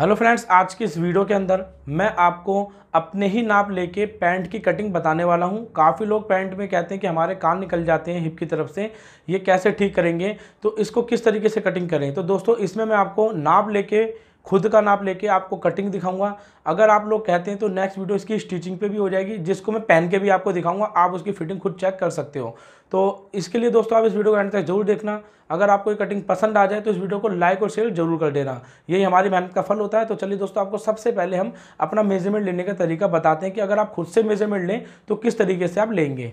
hello friends आज की इस वीडियो के अंदर मैं आपको अपने ही नाप लेके पैंट की कटिंग बताने वाला हूँ काफ़ी लोग पैंट में कहते हैं कि हमारे कान निकल जाते हैं हिप की तरफ से ये कैसे ठीक करेंगे तो इसको किस तरीके से कटिंग करें तो दोस्तों इसमें मैं आपको नाप लेके खुद का नाप लेके आपको कटिंग दिखाऊंगा अगर आप लोग कहते हैं तो नेक्स्ट वीडियो इसकी स्टिचिंग पे भी हो जाएगी जिसको मैं पहन के भी आपको दिखाऊंगा आप उसकी फिटिंग खुद चेक कर सकते हो तो इसके लिए दोस्तों आप इस वीडियो को एंड तक जरूर देखना अगर आपको ये कटिंग पसंद आ जाए तो इस वीडियो को लाइक और शेयर जरूर कर देना यही हमारी मेहनत का फल होता है तो चलिए दोस्तों आपको सबसे पहले हम अपना मेजरमेंट लेने का तरीका बताते हैं कि अगर आप खुद से मेजरमेंट लें तो किस तरीके से आप लेंगे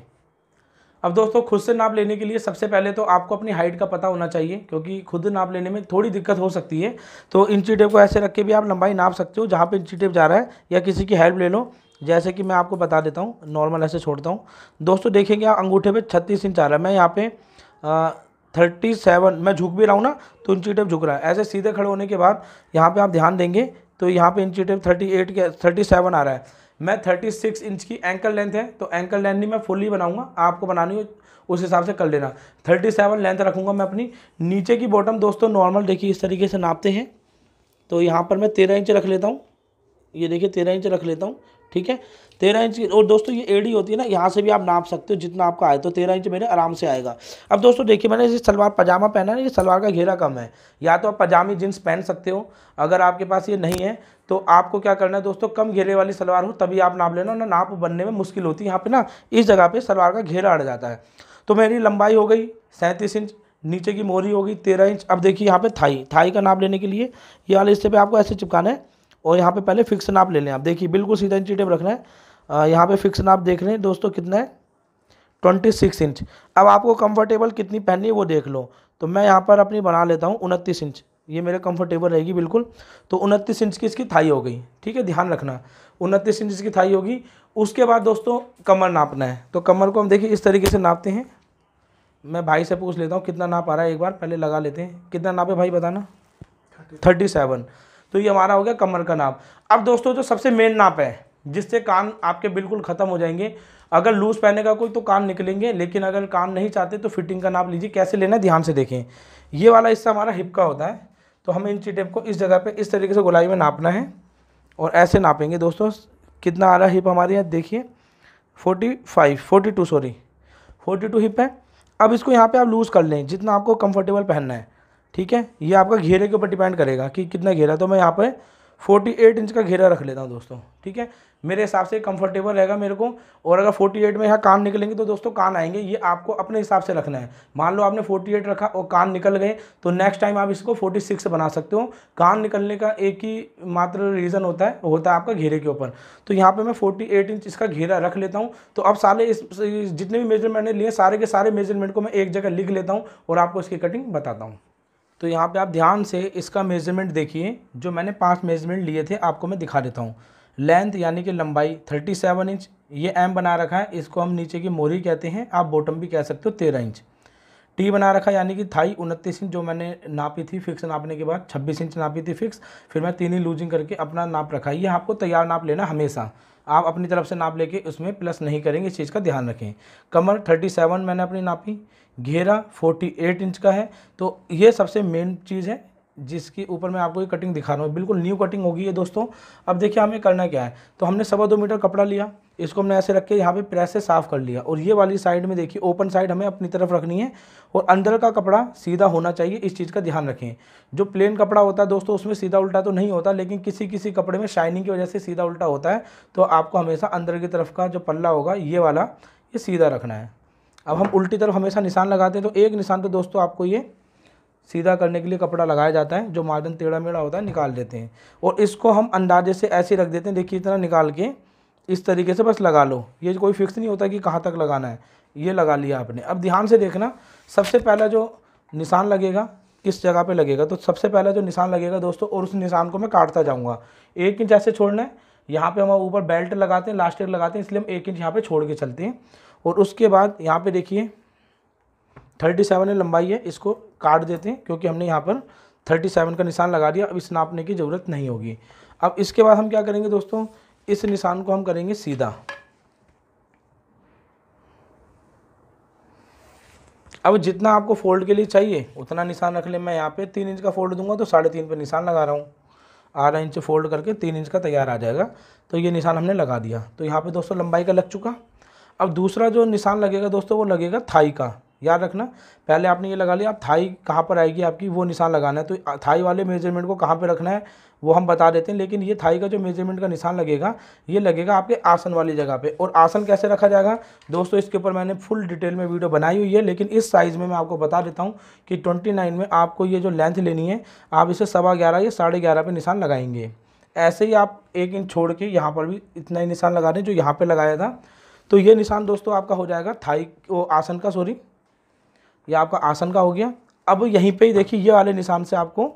अब दोस्तों खुद से नाप लेने के लिए सबसे पहले तो आपको अपनी हाइट का पता होना चाहिए क्योंकि खुद नाप लेने में थोड़ी दिक्कत हो सकती है तो इंची टेप को ऐसे रख के भी आप लंबाई नाप सकते हो जहाँ पर इंची टेप जा रहा है या किसी की हेल्प ले लो जैसे कि मैं आपको बता देता हूँ नॉर्मल ऐसे छोड़ता हूँ दोस्तों देखेंगे आप अंगूठे पर छत्तीस इंच आ रहा है मैं यहाँ पे थर्टी सेवन मैं झुक भी रहा हूँ ना तो इंची टेप झुक रहा है ऐसे सीधे खड़े होने के बाद यहाँ पर आप ध्यान देंगे तो यहाँ पर इंची टेप थर्टी एट के थर्टी सेवन आ रहा है मैं थर्टी सिक्स इंच की एंकल लेंथ है तो एंकल लेंथ नहीं मैं फुली बनाऊंगा आपको बनानी हो उस हिसाब से कर लेना थर्टी सेवन लेंथ रखूँगा मैं अपनी नीचे की बॉटम दोस्तों नॉर्मल देखिए इस तरीके से नापते हैं तो यहाँ पर मैं तेरह इंच रख लेता हूँ ये देखिए तेरह इंच रख लेता हूँ ठीक है तेरह इंच और दोस्तों ये एडी होती है ना यहाँ से भी आप नाप सकते हो जितना आपका आए तो तेरह इंच मेरे आराम से आएगा अब दोस्तों देखिए मैंने इस सलवार पजामा पहना है ना ये सलवार का घेरा कम है या तो आप पजामी जींस पहन सकते हो अगर आपके पास ये नहीं है तो आपको क्या करना है दोस्तों कम घेरे वाली सलवार हो तभी आप नाप लेना ना नाप बनने में मुश्किल होती है यहाँ पर ना इस जगह पर सलवार का घेरा अड़ जाता है तो मेरी लंबाई हो गई सैंतीस इंच नीचे की मोहरी होगी तेरह इंच अब देखिए यहाँ पे थाई थाई का नाप लेने के लिए ये वाले हिस्से पे आपको ऐसे चिपकाना है और यहाँ पे पहले फिक्स नाप ले लें आप देखिए बिल्कुल सीधा इंची टेप रखना है यहाँ पे फिक्स नाप देख रहे हैं दोस्तों कितना है ट्वेंटी सिक्स इंच अब आपको कंफर्टेबल कितनी पहननी है वो देख लो तो मैं यहाँ पर अपनी बना लेता हूँ उनतीस इंच ये मेरे कंफर्टेबल रहेगी बिल्कुल तो उनतीस इंच की इसकी थाई हो गई ठीक है ध्यान रखना उनतीस इंच की थाई होगी उसके बाद दोस्तों कमर नापना है तो कमर को हम देखिए इस तरीके से नापते हैं मैं भाई से पूछ लेता हूँ कितना नाप आ रहा है एक बार पहले लगा लेते हैं कितना नाप है भाई बताना थर्टी सेवन तो ये हमारा हो गया कमर का नाप अब दोस्तों जो सबसे मेन नाप है जिससे कान आपके बिल्कुल ख़त्म हो जाएंगे अगर लूज़ पहने का कोई तो कान निकलेंगे लेकिन अगर कान नहीं चाहते तो फिटिंग का नाप लीजिए कैसे लेना ध्यान से देखें ये वाला हिस्सा हमारा हिप का होता है तो हमें इंची टेप को इस जगह पे इस तरीके से गुलाई में नापना है और ऐसे नापेंगे दोस्तों कितना आ रहा है हिप हमारे यहाँ देखिए forty five forty two sorry forty two hip है अब इसको यहाँ पे आप लूज़ कर लें जितना आपको कंफर्टेबल पहनना है ठीक है ये आपका घेरे के ऊपर डिपेंड करेगा कि कितना घेरा तो मैं यहाँ पर फोर्टी एट इंच का घेरा रख लेता हूँ दोस्तों ठीक है मेरे हिसाब से कंफर्टेबल रहेगा मेरे को और अगर फोर्टी एट में यहाँ कान निकलेंगे तो दोस्तों कान आएंगे ये आपको अपने हिसाब से रखना है मान लो आपने फोर्टी एट रखा और कान निकल गए तो नेक्स्ट टाइम आप इसको फोर्टी सिक्स बना सकते हो कान निकलने का एक ही मात्र रीज़न होता है होता है आपका घेरे के ऊपर तो यहाँ पर मैं फोर्टी एट इंच इसका घेरा रख लेता हूँ तो अब सारे इस जितने भी मेजरमेंट लिए सारे के सारे मेजरमेंट को मैं एक जगह लिख लेता हूँ और आपको इसकी कटिंग बताता हूँ तो यहाँ पे आप ध्यान से इसका मेजरमेंट देखिए जो मैंने पांच मेजरमेंट लिए थे आपको मैं दिखा देता हूँ लेंथ यानी कि लंबाई थर्टी सेवन इंच ये एम बना रखा है इसको हम नीचे की मोरी कहते हैं आप बॉटम भी कह सकते हो तेरह इंच टी बना रखा यानी कि थाई उनतीस इंच जो मैंने नापी थी फिक्स नापने के बाद छब्बीस इंच नापी थी फिक्स फिर मैं तीन ही लूजिंग करके अपना नाप रखा ये आपको तैयार नाप लेना हमेशा आप अपनी तरफ से नाप लेके उसमें प्लस नहीं करेंगे इस चीज़ का ध्यान रखें कमर थर्टी सेवन मैंने अपनी नापी घेरा फोर्टी एट इंच का है तो ये सबसे मेन चीज़ है जिसके ऊपर मैं आपको ये कटिंग दिखा रहा हूँ बिल्कुल न्यू कटिंग होगी ये दोस्तों अब देखिए हमें करना क्या है तो हमने सवा दो मीटर कपड़ा लिया इसको हमने ऐसे रख के यहाँ पे प्रेस से साफ़ कर लिया और ये वाली साइड में देखिए ओपन साइड हमें अपनी तरफ रखनी है और अंदर का कपड़ा सीधा होना चाहिए इस चीज़ का ध्यान रखें जो प्लेन कपड़ा होता है दोस्तों उसमें सीधा उल्टा तो नहीं होता लेकिन किसी किसी कपड़े में शाइनिंग की वजह से सीधा उल्टा होता है तो आपको हमेशा अंदर की तरफ का जो पल्ला होगा ये वाला ये सीधा रखना है अब हम उल्टी तरफ हमेशा निशान लगाते हैं तो एक निशान तो दोस्तों आपको ये सीधा करने के लिए कपड़ा लगाया जाता है जो मार्जन टेढ़ा मेढ़ा होता है निकाल देते हैं और इसको हम अंदाजे से ऐसे रख देते हैं देखिए इतना निकाल के इस तरीके से बस लगा लो ये कोई फिक्स नहीं होता कि कहाँ तक लगाना है ये लगा लिया आपने अब ध्यान से देखना सबसे पहला जो निशान लगेगा किस जगह पे लगेगा तो सबसे पहला जो निशान लगेगा दोस्तों और उस निशान को मैं काटता जाऊँगा एक इंच ऐसे छोड़ना है यहाँ पे हम ऊपर बेल्ट लगाते हैं लास्टिक लगाते हैं इसलिए हम एक इंच यहाँ पे छोड़ के चलते हैं और उसके बाद यहाँ पे देखिए थर्टी सेवन लंबाई है इसको काट देते हैं क्योंकि हमने यहाँ पर थर्टी सेवन का निशान लगा दिया अब इस नापने की ज़रूरत नहीं होगी अब इसके बाद हम क्या करेंगे दोस्तों इस निशान को हम करेंगे सीधा अब जितना आपको फोल्ड के लिए चाहिए उतना निशान रख ले मैं यहाँ पे तीन इंच का फोल्ड दूंगा तो साढ़े तीन पर निशान लगा रहा हूँ आधा इंच फोल्ड करके तीन इंच का तैयार आ जाएगा तो ये निशान हमने लगा दिया तो यहाँ पे दोस्तों लंबाई का लग चुका अब दूसरा जो निशान लगेगा दोस्तों वो लगेगा थाई का याद रखना पहले आपने ये लगा लिया आप थाई कहाँ पर आएगी आपकी वो निशान लगाना है तो थाई वाले मेजरमेंट को कहाँ पर रखना है वो हम बता देते हैं लेकिन ये थाई का जो मेजरमेंट का निशान लगेगा ये लगेगा आपके आसन वाली जगह पे और आसन कैसे रखा जाएगा दोस्तों इसके ऊपर मैंने फुल डिटेल में वीडियो बनाई हुई है लेकिन इस साइज़ में मैं आपको बता देता हूँ कि ट्वेंटी में आपको ये जो लेंथ लेनी है आप इसे सवा ग्यारह या साढ़े ग्यारह पर निशान लगाएंगे ऐसे ही आप एक इंच छोड़ के यहाँ पर भी इतना ही निशान लगा दें जो यहाँ पर लगाया था तो ये निशान दोस्तों आपका हो जाएगा थाई आसन का सॉरी ये आपका आसन का हो गया अब यहीं पे ही देखिए ये वाले निशान से आपको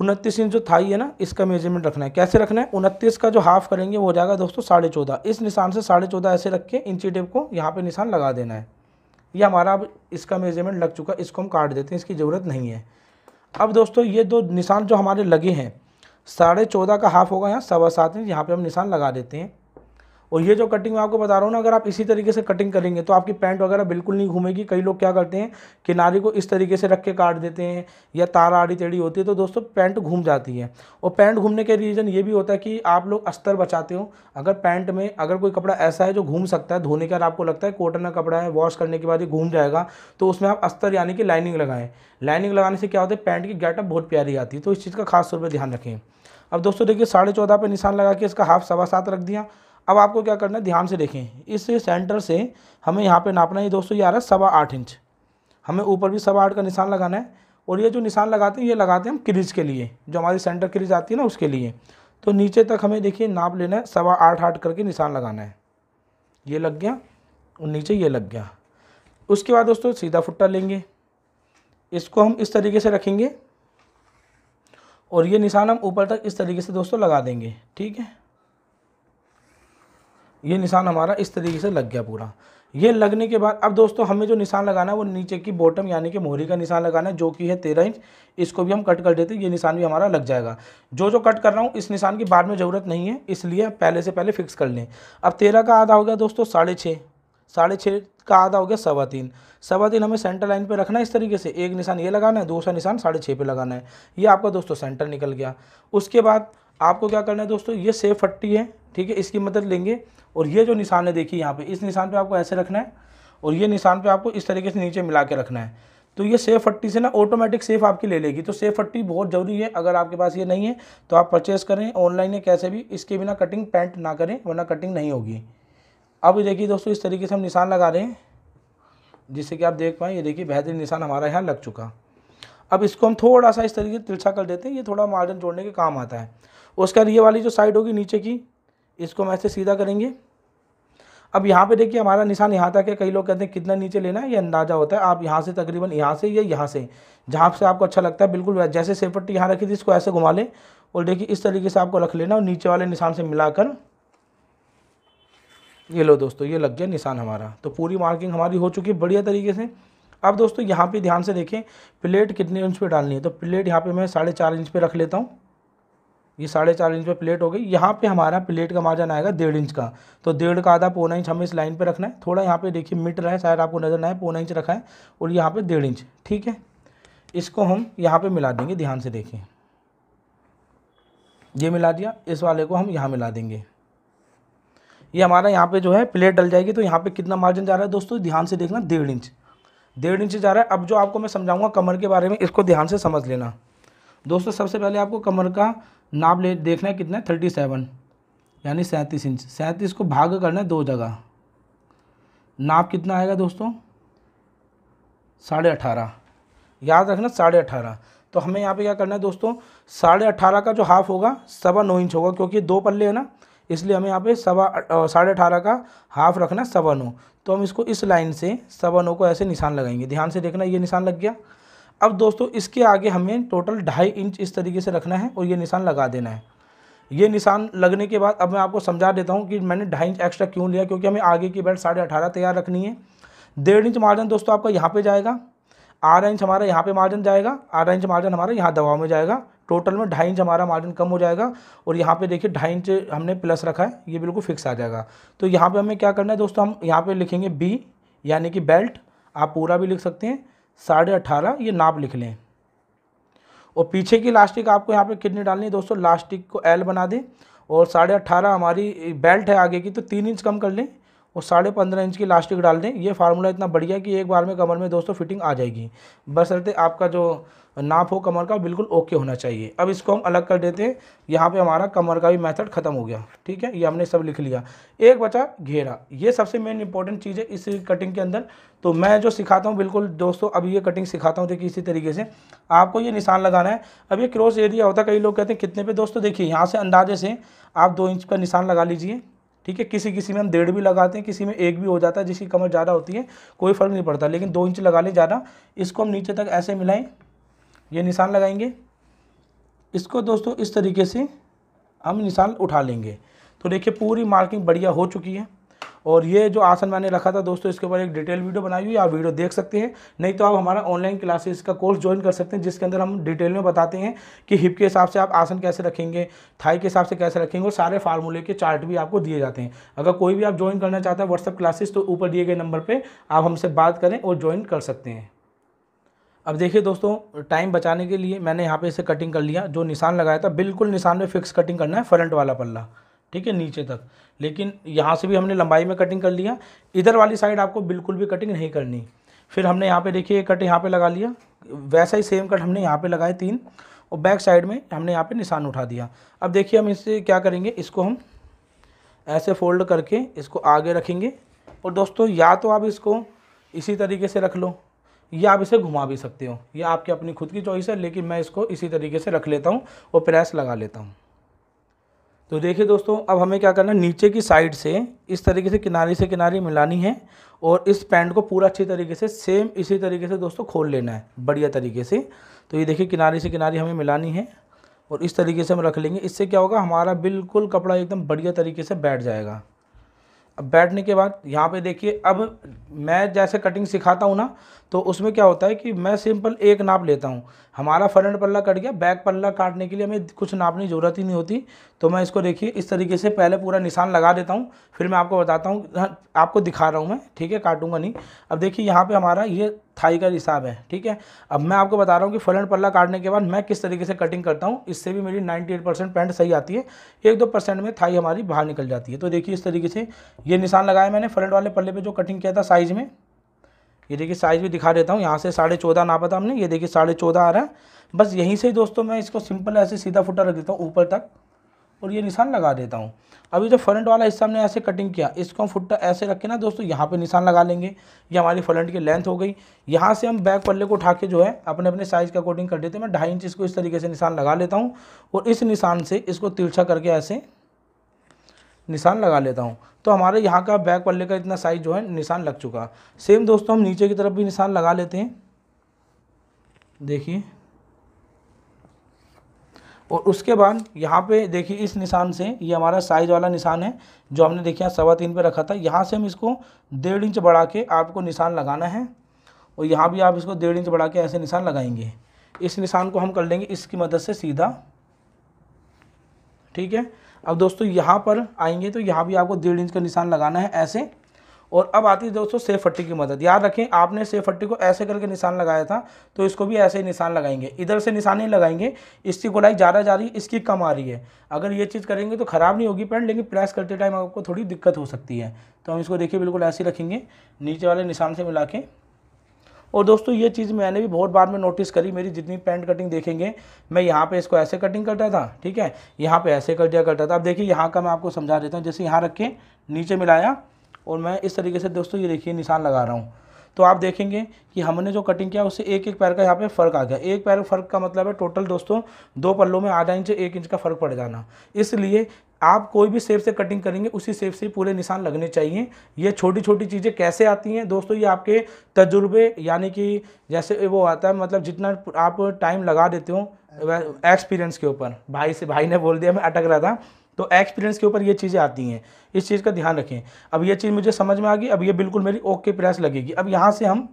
उनतीस इंच जो थाई है ना इसका मेजरमेंट रखना है कैसे रखना है उनतीस का जो हाफ करेंगे वो हो जाएगा दोस्तों साढ़े चौदह इस निशान से साढ़े चौदह ऐसे रख के इंची टेप को यहाँ पे निशान लगा देना है ये हमारा अब इसका मेजरमेंट लग चुका है इसको हम काट देते हैं इसकी ज़रूरत नहीं है अब दोस्तों ये दो निशान जो हमारे लगे हैं साढ़े चौदह का हाफ होगा यहाँ सवा सात इंच यहाँ पर हम निशान लगा देते हैं और ये जो कटिंग मैं आपको बता रहा हूँ ना अगर आप इसी तरीके से कटिंग करेंगे तो आपकी पैंट वगैरह बिल्कुल नहीं घूमेगी कई लोग क्या करते हैं किनारे को इस तरीके से रख के काट देते हैं या तार आड़ी टेढ़ी होती है तो दोस्तों पैंट घूम जाती है और पैंट घूमने के रीज़न ये भी होता है कि आप लोग अस्तर बचाते हो अगर पैंट में अगर कोई कपड़ा ऐसा है जो घूम सकता है धोने के बाद आपको लगता है कॉटन का कपड़ा है वॉश करने के बाद ये घूम जाएगा तो उसमें आप अस्तर यानी कि लाइनिंग लगाएं लाइनिंग लगाने से क्या होता है पैंट की गेटअप बहुत प्यारी आती है तो इस चीज़ का खास तौर पर ध्यान रखें अब दोस्तों देखिए साढ़े चौदह पर निशान लगा के इसका हाफ सवा सात रख दिया अब आपको क्या करना है ध्यान से देखें इस सेंटर से हमें यहाँ पे नापना है दोस्तों ये आ रहा है सवा आठ इंच हमें ऊपर भी सवा आठ का निशान लगाना है और ये जो निशान लगाते हैं ये लगाते हैं हम क्रिज के लिए जो हमारी सेंटर क्रिज आती है ना उसके लिए तो नीचे तक हमें देखिए नाप लेना है सवा आठ आठ करके निशान लगाना है ये लग गया और नीचे ये लग गया उसके बाद दोस्तों सीधा फुट्टा लेंगे इसको हम इस तरीके से रखेंगे और ये निशान हम ऊपर तक इस तरीके से दोस्तों लगा देंगे ठीक है ये निशान हमारा इस तरीके से लग गया पूरा ये लगने के बाद अब दोस्तों हमें जो निशान लगाना है वो नीचे की बॉटम यानी कि मोहरी का निशान लगाना है जो कि है तेरह इंच इसको भी हम कट कर देते हैं ये निशान भी हमारा लग जाएगा जो जो कट कर रहा हूँ इस निशान की बाद में ज़रूरत नहीं है इसलिए पहले से पहले फिक्स कर लें अब तेरह का आधा हो गया दोस्तों साढ़े छः साढ़े छः का आधा हो गया सवा तीन सवा तीन हमें सेंटर लाइन पे रखना है इस तरीके से एक निशान ये लगाना है दूसरा निशान साढ़े छः पे लगाना है ये आपका दोस्तों सेंटर निकल गया उसके बाद आपको क्या करना है दोस्तों ये सेफ फट्टी है ठीक है इसकी मदद लेंगे और ये जो निशान है देखिए यहाँ पे इस निशान पे आपको ऐसे रखना है और ये निशान पे आपको इस तरीके से नीचे मिला के रखना है तो ये सेफ फट्टी से ना ऑटोमेटिक सेफ आपकी ले लेगी तो सेफ फट्टी बहुत ज़रूरी है अगर आपके पास ये नहीं है तो आप परचेस करें ऑनलाइन या कैसे भी इसके बिना कटिंग पैंट ना करें वरना कटिंग नहीं होगी अब देखिए दोस्तों इस तरीके से हम निशान लगा रहे हैं जिससे कि आप देख पाएँ ये देखिए बेहतरीन निशान हमारा यहाँ लग चुका अब इसको हम थोड़ा सा इस तरीके से तिरछा कर देते हैं ये थोड़ा मार्जिन जोड़ने के काम आता है उसके बाद ये वाली जो साइड होगी नीचे की इसको हम ऐसे सीधा करेंगे अब यहाँ पे देखिए हमारा निशान यहाँ तक है कई लोग कहते हैं कितना नीचे लेना है ये अंदाज़ा होता है आप यहाँ से तकरीबन यहाँ से या यहाँ से जहाँ से आपको अच्छा लगता है बिल्कुल जैसे सेपट्टी यहाँ रखी थी इसको ऐसे घुमा लें और देखिए इस तरीके से आपको रख लेना और नीचे वाले निशान से मिलाकर ये लो दोस्तों ये लग गया निशान हमारा तो पूरी मार्किंग हमारी हो चुकी है बढ़िया तरीके से अब दोस्तों यहाँ पे ध्यान से देखें प्लेट कितने इंच पे डालनी है तो प्लेट यहाँ पे मैं साढ़े चार इंच पे रख लेता हूँ ये साढ़े चार इंच पे प्लेट हो गई यहाँ पे हमारा प्लेट का मार्जन आएगा डेढ़ इंच का तो डेढ़ का आधा पौना इंच हमें इस लाइन पे रखना है थोड़ा यहाँ पे देखिए मिट रहा है शायद आपको नजर ना है पौना इंच रखा है और यहाँ पे डेढ़ इंच ठीक है इसको हम यहाँ पे मिला देंगे ध्यान से देखें ये मिला दिया इस वाले को हम यहाँ मिला देंगे ये हमारा यहाँ पे जो है प्लेट डल जाएगी तो यहाँ पे कितना मार्जिन जा रहा है दोस्तों ध्यान से देखना डेढ़ इंच डेढ़ इंच जा रहा है अब जो आपको मैं समझाऊंगा कमर के बारे में इसको ध्यान से समझ लेना दोस्तों सबसे पहले आपको कमर का नाप ले देखना है कितना है थर्टी सेवन यानी सैंतीस इंच सैंतीस को भाग करना है दो जगह नाप कितना आएगा दोस्तों साढ़े अठारह याद रखना साढ़े अठारह तो हमें यहाँ पे क्या करना है दोस्तों साढ़े अठारह का जो हाफ होगा सवा नौ इंच होगा क्योंकि दो पल्ले है ना इसलिए हमें यहाँ पे सवा साढ़े अठारह का हाफ रखना है सवा नौ तो हम इसको इस लाइन से सवा नौ को ऐसे निशान लगाएंगे ध्यान से देखना ये निशान लग गया अब दोस्तों इसके आगे हमें टोटल ढाई इंच इस तरीके से रखना है और ये निशान लगा देना है ये निशान लगने के बाद अब मैं आपको समझा देता हूँ कि मैंने ढाई इंच एक्स्ट्रा क्यों लिया क्योंकि हमें आगे की बेल्ट साढ़े अठारह तैयार रखनी है डेढ़ इंच मार्जिन दोस्तों आपका यहाँ पे जाएगा आधा इंच हमारा यहाँ पे मार्जिन जाएगा आधा इंच मार्जिन हमारा यहाँ दबाव में जाएगा टोटल में ढाई इंच हमारा मार्जिन कम हो जाएगा और यहाँ पे देखिए ढाई इंच हमने प्लस रखा है ये बिल्कुल फिक्स आ जाएगा तो यहाँ पे हमें क्या करना है दोस्तों हम यहाँ पे लिखेंगे बी यानी कि बेल्ट आप पूरा भी लिख सकते हैं साढ़े अठारह ये नाप लिख लें और पीछे की लास्टिक आपको यहाँ पे कितनी डालनी है दोस्तों लास्टिक को एल बना दें और साढ़े अट्ठारह हमारी बेल्ट है आगे की तो तीन इंच कम कर लें और साढ़े पंद्रह इंच की लास्टिक डाल दें ये फार्मूला इतना बढ़िया कि एक बार में कमर में दोस्तों फिटिंग आ जाएगी बस रहते आपका जो नाप हो कमर का बिल्कुल ओके होना चाहिए अब इसको हम अलग कर देते हैं यहाँ पे हमारा कमर का भी मेथड ख़त्म हो गया ठीक है ये हमने सब लिख लिया एक बचा घेरा ये सबसे मेन इंपॉर्टेंट चीज़ है इस कटिंग के अंदर तो मैं जो सिखाता हूँ बिल्कुल दोस्तों अब ये कटिंग सिखाता हूँ देखिए इसी तरीके से आपको ये निशान लगाना है अब ये क्रॉस एरिया होता है कई लोग कहते हैं कितने पे दोस्तों देखिए यहाँ से अंदाजे से आप दो इंच का निशान लगा लीजिए ठीक है किसी किसी में हम डेढ़ भी लगाते हैं किसी में एक भी हो जाता है जिसकी कमर ज़्यादा होती है कोई फ़र्क नहीं पड़ता लेकिन दो इंच लगा लें ज़्यादा इसको हम नीचे तक ऐसे मिलाएं ये निशान लगाएंगे इसको दोस्तों इस तरीके से हम निशान उठा लेंगे तो देखिए पूरी मार्किंग बढ़िया हो चुकी है और ये जो आसन मैंने रखा था दोस्तों इसके ऊपर एक डिटेल वीडियो बनाई हुई आप वीडियो देख सकते हैं नहीं तो आप हमारा ऑनलाइन क्लासेस का कोर्स ज्वाइन कर सकते हैं जिसके अंदर हम डिटेल में बताते हैं कि हिप के हिसाब से आप आसन कैसे रखेंगे थाई के हिसाब से कैसे रखेंगे और सारे फार्मूले के चार्ट भी आपको दिए जाते हैं अगर कोई भी आप ज्वाइन करना चाहते हैं व्हाट्सअप क्लासेस तो ऊपर दिए गए नंबर पर आप हमसे बात करें और ज्वाइन कर सकते हैं अब देखिए दोस्तों टाइम बचाने के लिए मैंने यहाँ पे इसे कटिंग कर लिया जो निशान लगाया था बिल्कुल निशान में फिक्स कटिंग करना है फ्रंट वाला पल्ला ठीक है नीचे तक लेकिन यहाँ से भी हमने लंबाई में कटिंग कर लिया इधर वाली साइड आपको बिल्कुल भी कटिंग नहीं करनी फिर हमने यहाँ पे देखिए कट यहाँ पे लगा लिया वैसा ही सेम कट हमने यहाँ पे लगाए तीन और बैक साइड में हमने यहाँ पे निशान उठा दिया अब देखिए हम इससे क्या करेंगे इसको हम ऐसे फोल्ड करके इसको आगे रखेंगे और दोस्तों या तो आप इसको इसी तरीके से रख लो या आप इसे घुमा भी सकते हो या आपकी अपनी खुद की चॉइस है लेकिन मैं इसको इसी तरीके से रख लेता हूँ और प्रेस लगा लेता हूँ तो देखिए दोस्तों अब हमें क्या करना है नीचे की साइड से इस तरीके से किनारे से किनारे मिलानी है और इस पैंट को पूरा अच्छी तरीके से सेम इसी तरीके से दोस्तों खोल लेना है बढ़िया तरीके से तो ये देखिए किनारे से किनारे हमें मिलानी है और इस तरीके से हम रख लेंगे इससे क्या होगा हमारा बिल्कुल कपड़ा एकदम बढ़िया तरीके से बैठ जाएगा अब बैठने के बाद यहाँ पे देखिए अब मैं जैसे कटिंग सिखाता हूँ ना तो उसमें क्या होता है कि मैं सिंपल एक नाप लेता हूँ हमारा फ्रंट पल्ला कट गया बैक पल्ला काटने के लिए हमें कुछ नापने की ज़रूरत ही नहीं होती तो मैं इसको देखिए इस तरीके से पहले पूरा निशान लगा देता हूँ फिर मैं आपको बताता हूँ हाँ, आपको दिखा रहा हूँ मैं ठीक है काटूँगा नहीं अब देखिए यहाँ पर हमारा ये थाई का हिसाब है ठीक है अब मैं आपको बता रहा हूँ कि फलन पल्ला काटने के बाद मैं किस तरीके से कटिंग करता हूँ इससे भी मेरी 98 परसेंट पैंट सही आती है एक दो परसेंट में थाई हमारी बाहर निकल जाती है तो देखिए इस तरीके से ये निशान लगाया मैंने फलन वाले पल्ले पर जो कटिंग किया था साइज़ में ये देखिए साइज़ भी दिखा देता हूँ यहाँ से साढ़े चौदह नापा था हमने ये देखिए साढ़े चौदह आ रहा है बस यहीं से ही दोस्तों मैं इसको सिंपल ऐसे सीधा फुटा रख देता हूँ ऊपर तक और ये निशान लगा देता हूँ अभी जो फ्रंट वाला हिस्सा हमने ऐसे कटिंग किया इसको हम फुट्टा ऐसे रखे ना दोस्तों यहाँ पे निशान लगा लेंगे ये हमारी फ्रंट की लेंथ हो गई यहाँ से हम बैक पल्ले को उठा के जो है अपने अपने साइज़ के अकॉर्डिंग कर देते हैं मैं ढाई इंच इसको इस तरीके से निशान लगा लेता हूँ और इस निशान से इसको तिरछा करके ऐसे निशान लगा लेता हूँ तो हमारे यहाँ का बैक पल्ले का इतना साइज़ जो है निशान लग चुका सेम दोस्तों हम नीचे की तरफ भी निशान लगा लेते हैं देखिए और उसके बाद यहाँ पे देखिए इस निशान से ये हमारा साइज़ वाला निशान है जो हमने देखिए यहाँ सवा तीन पर रखा था यहाँ से हम इसको डेढ़ इंच बढ़ा के आपको निशान लगाना है और यहाँ भी आप इसको डेढ़ इंच बढ़ा के ऐसे निशान लगाएंगे इस निशान को हम कर लेंगे इसकी मदद से सीधा ठीक है अब दोस्तों यहाँ पर आएंगे तो यहाँ भी आपको डेढ़ इंच का निशान लगाना है ऐसे और अब आती है दोस्तों सेफ फट्टी की मदद याद रखें आपने सेफ फट्टी को ऐसे करके निशान लगाया था तो इसको भी ऐसे ही निशान लगाएंगे इधर से निशान ही लगाएंगे इसकी गोलाई ज़्यादा जा रही है इसकी कम आ रही है अगर ये चीज़ करेंगे तो ख़राब नहीं होगी पेंट लेकिन प्रेस करते टाइम आपको थोड़ी दिक्कत हो सकती है तो हम इसको देखिए बिल्कुल ऐसे रखेंगे नीचे वाले निशान से मिला के और दोस्तों ये चीज़ मैंने भी बहुत बार में नोटिस करी मेरी जितनी पैंट कटिंग देखेंगे मैं यहाँ पे इसको ऐसे कटिंग करता था ठीक है यहाँ पे ऐसे कर दिया करता था अब देखिए यहाँ का मैं आपको समझा देता हूँ जैसे यहाँ रख के नीचे मिलाया और मैं इस तरीके से दोस्तों ये देखिए निशान लगा रहा हूँ तो आप देखेंगे कि हमने जो कटिंग किया उससे एक एक पैर का यहाँ पे फ़र्क आ गया एक पैर फ़र्क का मतलब है टोटल दोस्तों दो पल्लों में आधा इंच एक इंच का फ़र्क पड़ जाना इसलिए आप कोई भी सेप से कटिंग करेंगे उसी सेप से पूरे निशान लगने चाहिए ये छोटी छोटी चीज़ें कैसे आती हैं दोस्तों ये आपके तजुर्बे यानी कि जैसे वो आता है मतलब जितना आप टाइम लगा देते हो एक्सपीरियंस के ऊपर भाई से भाई ने बोल दिया मैं अटक रहा था तो एक्सपीरियंस के ऊपर ये चीज़ें आती हैं इस चीज़ का ध्यान रखें अब ये चीज़ मुझे समझ में आ गई अब ये बिल्कुल मेरी ओके प्रेस लगेगी अब यहाँ से हम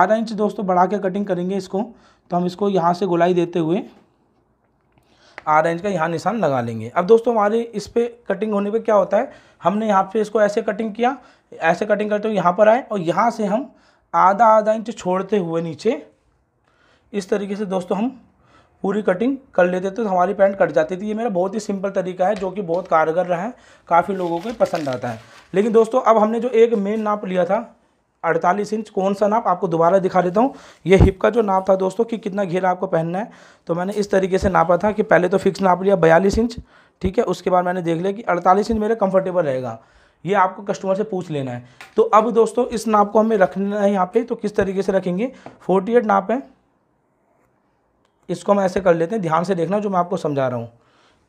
आधा इंच दोस्तों बढ़ा के कटिंग करेंगे इसको तो हम इसको यहाँ से गुलाई देते हुए आधा इंच का यहाँ निशान लगा लेंगे अब दोस्तों हमारे इस पर कटिंग होने पर क्या होता है हमने यहाँ पर इसको ऐसे कटिंग किया ऐसे कटिंग करते हुए यहाँ पर आए और यहाँ से हम आधा आधा इंच छोड़ते हुए नीचे इस तरीके से दोस्तों हम पूरी कटिंग कर लेते तो हमारी पैंट कट जाती थी ये मेरा बहुत ही सिंपल तरीका है जो कि बहुत कारगर रहा है काफ़ी लोगों को पसंद आता है लेकिन दोस्तों अब हमने जो एक मेन नाप लिया था अड़तालीस इंच कौन सा नाप आपको दोबारा दिखा देता हूँ ये हिप का जो नाप था दोस्तों कि कितना घेरा आपको पहनना है तो मैंने इस तरीके से नापा था कि पहले तो फिक्स नाप लिया बयालीस इंच ठीक है उसके बाद मैंने देख लिया कि अड़तालीस इंच मेरा कंफर्टेबल रहेगा ये आपको कस्टमर से पूछ लेना है तो अब दोस्तों इस नाप को हमें रखना है यहाँ पे तो किस तरीके से रखेंगे फोर्टी एट नाप है इसको हम ऐसे कर लेते हैं ध्यान से देखना जो मैं आपको समझा रहा हूँ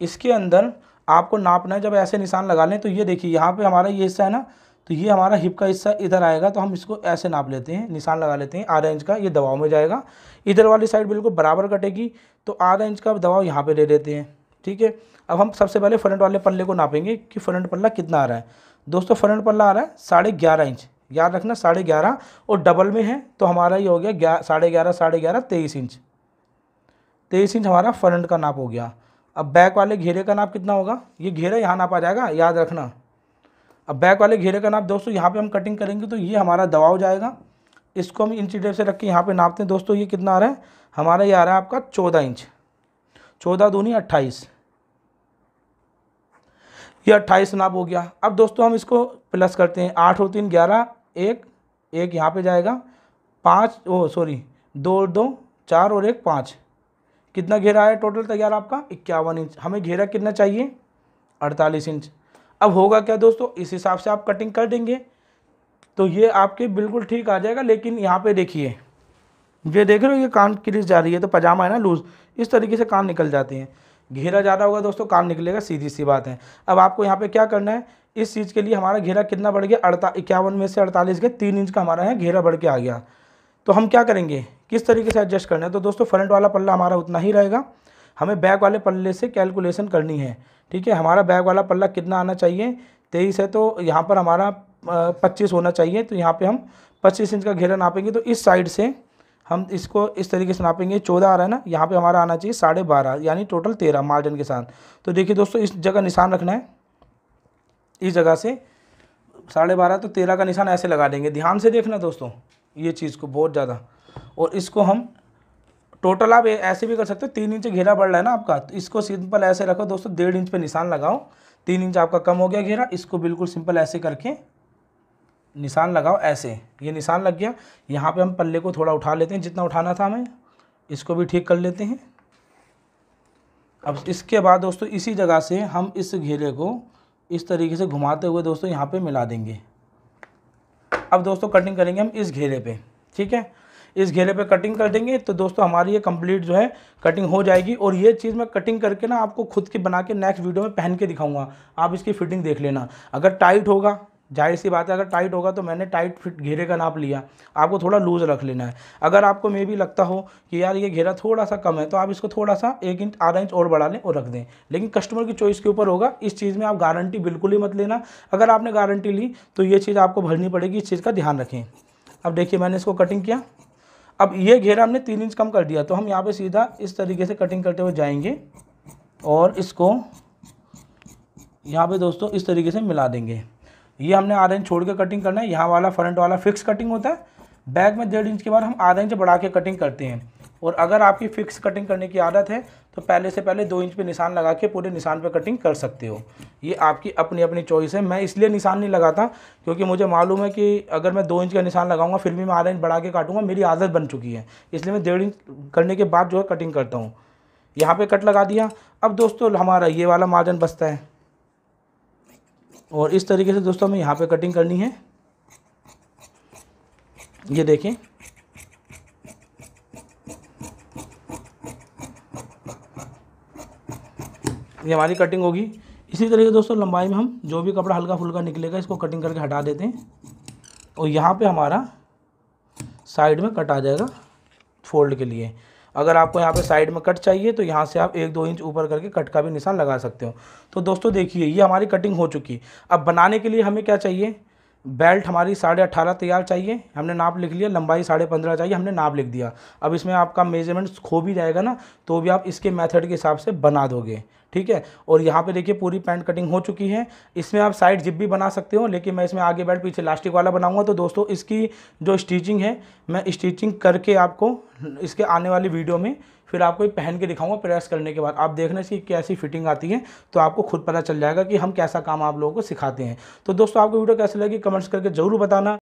इसके अंदर आपको नापना है जब ऐसे निशान लगा लें तो ये देखिए यहाँ पे हमारा ये हिस्सा है ना तो ये हमारा हिप का हिस्सा इधर आएगा तो हम इसको ऐसे नाप लेते हैं निशान लगा लेते हैं आधा इंच का ये दबाव में जाएगा इधर वाली साइड बिल्कुल बराबर कटेगी तो आधा इंच का दबाव यहाँ पर ले लेते हैं ठीक है अब हम सबसे पहले फ्रंट वाले पल्ले को नापेंगे कि फ्रंट पल्ला कितना आ रहा है दोस्तों फ्रंट पल्ला आ रहा है साढ़े ग्यारह इंच याद रखना साढ़े ग्यारह और डबल में है तो हमारा ये हो गया साढ़े ग्यारह साढ़े ग्यारह तेईस इंच तेईस तो इंच हमारा फ्रंट का नाप हो गया अब बैक वाले घेरे का नाप कितना होगा ये घेरा यहाँ नाप आ जाएगा याद रखना अब बैक वाले घेरे का नाप दोस्तों यहाँ पे हम कटिंग करेंगे तो ये हमारा दबाव जाएगा इसको हम इंची डेप से रख के यहाँ पे नापते हैं दोस्तों ये कितना आ रहा है हमारा ये आ रहा है आपका चौदह इंच चौदह दूनी अट्ठाईस ये अट्ठाईस नाप हो गया अब दोस्तों हम इसको प्लस करते हैं आठ और तीन ग्यारह एक एक यहाँ पर जाएगा पाँच ओ सॉरी दो दो चार और एक पाँच कितना घेरा है टोटल तैयार आपका इक्यावन इंच हमें घेरा कितना चाहिए अड़तालीस इंच अब होगा क्या दोस्तों इस हिसाब से आप कटिंग कर देंगे तो ये आपके बिल्कुल ठीक आ जाएगा लेकिन यहाँ पे देखिए ये देख रहे हो ये कान क्रीज जा रही है तो पजामा है ना लूज़ इस तरीके से कान निकल जाते हैं घेरा ज़्यादा होगा दोस्तों कान निकलेगा सीधी सी बात है अब आपको यहाँ पे क्या करना है इस चीज़ के लिए हमारा घेरा कितना बढ़ गया अड़ता इक्यावन में से अड़तालीस के तीन इंच का हमारा है घेरा बढ़ के आ गया तो हम क्या करेंगे किस तरीके से एडजस्ट करना है तो दोस्तों फ्रंट वाला पल्ला हमारा उतना ही रहेगा हमें बैक वाले पल्ले से कैलकुलेशन करनी है ठीक है हमारा बैक वाला पल्ला कितना आना चाहिए तेईस है तो यहाँ पर हमारा पच्चीस होना चाहिए तो यहाँ पर हम पच्चीस इंच का घेरा नापेंगे तो इस साइड से हम इसको इस तरीके से नापेंगे चौदह आ रहा है ना यहाँ पे हमारा आना चाहिए साढ़े बारह यानी टोटल तेरह मार्जिन के साथ तो देखिए दोस्तों इस जगह निशान रखना है इस जगह से साढ़े बारह तो तेरह का निशान ऐसे लगा देंगे ध्यान से देखना दोस्तों ये चीज़ को बहुत ज़्यादा और इसको हम टोटल आप ऐसे भी कर सकते हो तीन इंच घेरा बढ़ रहा है ना आपका तो इसको सिंपल ऐसे रखो दोस्तों डेढ़ इंच पे निशान लगाओ तीन इंच आपका कम हो गया घेरा इसको बिल्कुल सिंपल ऐसे करके निशान लगाओ ऐसे ये निशान लग गया यहाँ पे हम पल्ले को थोड़ा उठा लेते हैं जितना उठाना था हमें इसको भी ठीक कर लेते हैं अब इसके बाद दोस्तों इसी जगह से हम इस घेरे को इस तरीके से घुमाते हुए दोस्तों यहाँ पर मिला देंगे अब दोस्तों कटिंग करेंगे हम इस घेरे पर ठीक है इस घेरे पे कटिंग कर देंगे तो दोस्तों हमारी ये कंप्लीट जो है कटिंग हो जाएगी और ये चीज़ मैं कटिंग करके ना आपको खुद की बना के नेक्स्ट वीडियो में पहन के दिखाऊंगा आप इसकी फिटिंग देख लेना अगर टाइट होगा जाहिर सी बात है अगर टाइट होगा तो मैंने टाइट फिट घेरे का नाप लिया आपको थोड़ा लूज़ रख लेना है अगर आपको मे भी लगता हो कि यार ये घेरा थोड़ा सा कम है तो आप इसको थोड़ा सा एक इंच आधा इंच और बढ़ा लें और रख दें लेकिन कस्टमर की चॉइस के ऊपर होगा इस चीज़ में आप गारंटी बिल्कुल ही मत लेना अगर आपने गारंटी ली तो ये चीज़ आपको भरनी पड़ेगी इस चीज़ का ध्यान रखें अब देखिए मैंने इसको कटिंग किया अब ये घेरा हमने तीन इंच कम कर दिया तो हम यहाँ पे सीधा इस तरीके से कटिंग करते हुए जाएंगे और इसको यहाँ पे दोस्तों इस तरीके से मिला देंगे ये हमने आधा इंच छोड़ के कटिंग करना है यहाँ वाला फ्रंट वाला फिक्स कटिंग होता है बैक में डेढ़ इंच के बाद हम आधा इंच बढ़ा के कटिंग करते हैं और अगर आपकी फ़िक्स कटिंग करने की आदत है तो पहले से पहले दो इंच पे निशान लगा के पूरे निशान पे कटिंग कर सकते हो ये आपकी अपनी अपनी चॉइस है मैं इसलिए निशान नहीं लगाता क्योंकि मुझे मालूम है कि अगर मैं दो इंच का निशान लगाऊंगा फिर भी मैं आधा इंच बढ़ा के काटूंगा मेरी आदत बन चुकी है इसलिए मैं डेढ़ इंच करने के बाद जो है कटिंग करता हूँ यहाँ पर कट लगा दिया अब दोस्तों हमारा ये वाला मार्जन बचता है और इस तरीके से दोस्तों हमें यहाँ पर कटिंग करनी है ये देखें ये हमारी कटिंग होगी इसी तरीके दोस्तों लंबाई में हम जो भी कपड़ा हल्का फुल्का निकलेगा इसको कटिंग करके हटा देते हैं और यहाँ पे हमारा साइड में कट आ जाएगा फोल्ड के लिए अगर आपको यहाँ पे साइड में कट चाहिए तो यहाँ से आप एक दो इंच ऊपर करके कट का भी निशान लगा सकते हो तो दोस्तों देखिए ये हमारी कटिंग हो चुकी है अब बनाने के लिए हमें क्या चाहिए बेल्ट हमारी साढ़े अट्ठारह तैयार चाहिए हमने नाप लिख लिया लंबाई साढ़े पंद्रह चाहिए हमने नाप लिख दिया अब इसमें आपका मेजरमेंट खो भी जाएगा ना तो भी आप इसके मेथड के हिसाब से बना दोगे ठीक है और यहाँ पे देखिए पूरी पैंट कटिंग हो चुकी है इसमें आप साइड जिप भी बना सकते हो लेकिन मैं इसमें आगे बैठ पीछे लास्टिक वाला बनाऊँगा तो दोस्तों इसकी जो स्टिचिंग है मैं स्टिचिंग करके आपको इसके आने वाली वीडियो में फिर आपको ये पहन के दिखाऊंगा प्रेस करने के बाद आप देखना इसकी कैसी फिटिंग आती है तो आपको खुद पता चल जाएगा कि हम कैसा काम आप लोगों को सिखाते हैं तो दोस्तों आपको वीडियो कैसे लगी कमेंट्स करके जरूर बताना